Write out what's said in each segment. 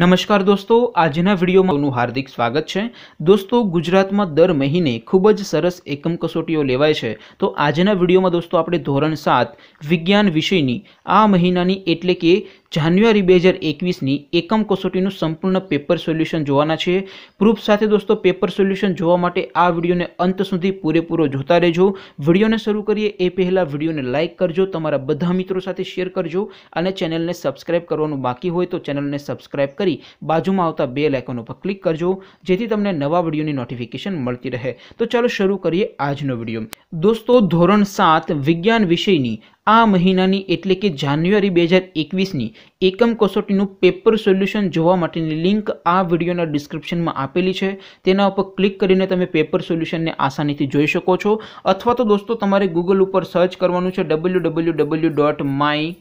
નમસ્કાર દોસ્તો આજના વિડીયોમાં હાર્દિક સ્વાગત છે દોસ્તો ગુજરાતમાં દર મહિને ખૂબ જ સરસ એકમ કસોટીઓ લેવાય છે તો આજના વિડીયોમાં દોસ્તો આપણે ધોરણ સાત વિજ્ઞાન વિષયની આ મહિનાની એટલે કે જાન્યુઆરી બે હજાર એકવીસની એકમ કસોટીનું સંપૂર્ણ પેપર સોલ્યુશન જોવાના છે પ્રૂફ સાથે દોસ્તો પેપર સોલ્યુશન જોવા માટે આ વિડીયોને અંત સુધી પૂરેપૂરો જોતા રહેજો વિડીયોને શરૂ કરીએ એ પહેલાં વિડીયોને લાઇક કરજો તમારા બધા મિત્રો સાથે શેર કરજો અને ચેનલને સબસ્ક્રાઇબ કરવાનું બાકી હોય તો ચેનલને સબસ્ક્રાઇબ કરી બાજુમાં આવતા બે લાઇકન ઉપર ક્લિક કરજો જેથી તમને નવા વિડીયોની નોટિફિકેશન મળતી રહે તો ચાલો શરૂ કરીએ આજનો વિડીયો દોસ્તો ધોરણ સાત વિજ્ઞાન વિષયની આ મહિનાની એટલે કે જાન્યુઆરી બે હજાર એકવીસની એકમ કસોટીનું પેપર સોલ્યુશન જોવા માટેની લિંક આ વિડીયોના ડિસ્ક્રિપ્શનમાં આપેલી છે તેના ઉપર ક્લિક કરીને તમે પેપર સોલ્યુશનને આસાનીથી જોઈ શકો છો અથવા તો દોસ્તો તમારે ગૂગલ ઉપર સર્ચ કરવાનું છે W W W dot my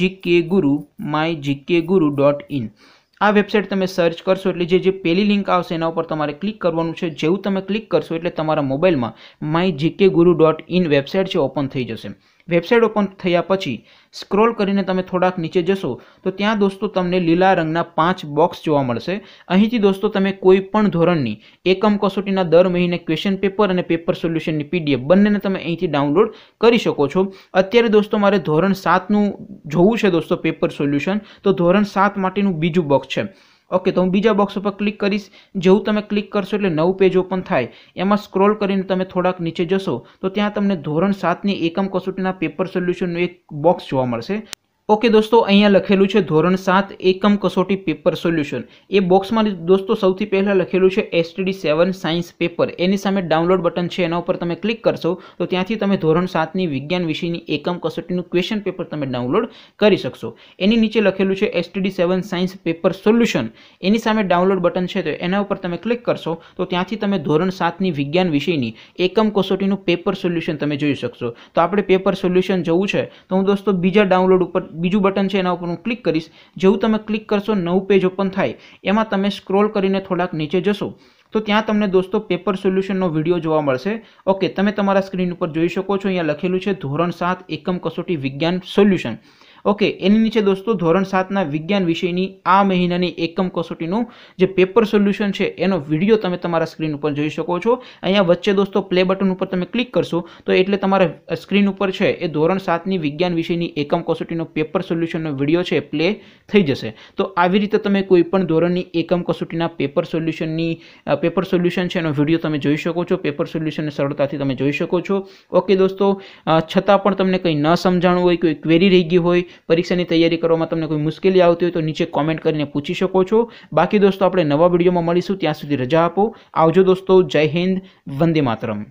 GK Guru my GK Guru dot in આ વેબસાઇટ તમે સર્ચ કરશો એટલે જે જે પહેલી લિંક આવશે એના ઉપર તમારે ક્લિક કરવાનું છે જેવું તમે ક્લિક કરશો એટલે તમારા મોબાઈલમાં my GK Guru dot in website છે ઓપન થઈ જશે વેબસાઇટ ઓપન થયા પછી સ્ક્રોલ કરીને તમે થોડાક નીચે જશો તો ત્યાં દોસ્તો તમને લીલા રંગના પાંચ બોક્સ જોવા મળશે અહીંથી દોસ્તો તમે કોઈ પણ ધોરણની એકમ કસોટીના દર મહિને ક્વેશ્ચન પેપર અને પેપર સોલ્યુશનની પીડીએફ બંનેને તમે અહીંથી ડાઉનલોડ કરી શકો છો અત્યારે દોસ્તો મારે ધોરણ સાતનું જોવું છે દોસ્તો પેપર સોલ્યુશન તો ધોરણ સાત માટેનું બીજું બોક્સ છે ઓકે તો હું બીજા બોક્સ ઉપર ક્લિક કરીશ જેવું તમે ક્લિક કરશો એટલે નવું પેજ ઓપન થાય એમાં સ્ક્રોલ કરીને તમે થોડાક નીચે જશો તો ત્યાં તમને ધોરણ સાતની એકમ કસોટીના પેપર સોલ્યુશનનું એક બોક્સ જોવા મળશે ઓકે દોસ્તો અહીંયા લખેલું છે ધોરણ સાત એકમ કસોટી પેપર સોલ્યુશન એ બોક્સમાં દોસ્તો સૌથી પહેલાં લખેલું છે એસટીડી સેવન સાયન્સ પેપર એની સામે ડાઉનલોડ બટન છે એના ઉપર તમે ક્લિક કરશો તો ત્યાંથી તમે ધોરણ સાતની વિજ્ઞાન વિષયની એકમ કસોટીનું ક્વેશ્ચન પેપર તમે ડાઉનલોડ કરી શકશો એની નીચે લખેલું છે STD seven science paper solution એની સામે ડાઉનલોડ બટન છે તો એના ઉપર તમે ક્લિક કરશો તો ત્યાંથી તમે ધોરણ સાતની વિજ્ઞાન વિષયની એકમ કસોટીનું પેપર સોલ્યુશન તમે જોઈ શકશો તો આપણે પેપર સોલ્યુશન જવું છે તો હું દોસ્તો બીજા ડાઉનલોડ ઉપર બીજું બટન છે એના ઉપર હું ક્લિક કરીશ જેવું તમે ક્લિક કરશો નવું પેજ ઓપન થાય એમાં તમે સ્ક્રોલ કરીને થોડાક નીચે જશો તો ત્યાં તમને દોસ્તો પેપર સોલ્યુશનનો વિડીયો જોવા મળશે ઓકે તમે તમારા સ્ક્રીન ઉપર જોઈ શકો છો અહીંયા લખેલું છે ધોરણ સાત એકમ કસોટી વિજ્ઞાન સોલ્યુશન ઓકે એની નીચે દોસ્તો ધોરણ સાતના વિજ્ઞાન વિષયની આ મહિનાની એકમ કસોટીનું જે પેપર સોલ્યુશન છે એનો વિડીયો તમે તમારા સ્ક્રીન ઉપર જોઈ શકો છો અહીંયા વચ્ચે દોસ્તો પ્લે બટન ઉપર તમે ક્લિક કરશો તો એટલે તમારા સ્ક્રીન ઉપર છે એ ધોરણ સાતની વિજ્ઞાન વિષયની એકમ કસોટીનો પેપર સોલ્યુશનનો વિડીયો છે પ્લે થઈ જશે તો આવી રીતે તમે કોઈપણ ધોરણની એકમ કસોટીના પેપર સોલ્યુશનની પેપર સોલ્યુશન છે એનો વિડીયો તમે જોઈ શકો છો પેપર સોલ્યુશનને સરળતાથી તમે જોઈ શકો છો ઓકે દોસ્તો છતાં પણ તમને કંઈ ન સમજાણું હોય કોઈ ક્વેરી રહી ગઈ હોય પરીક્ષાની તૈયારી કરવામાં તમને કોઈ મુશ્કેલી આવતી હોય તો નીચે કોમેન્ટ કરીને પૂછી શકો છો બાકી દોસ્તો આપણે નવા વિડીયોમાં મળીશું ત્યાં સુધી રજા આપો આવજો દોસ્તો જય હિન્દ વંદે માતરમ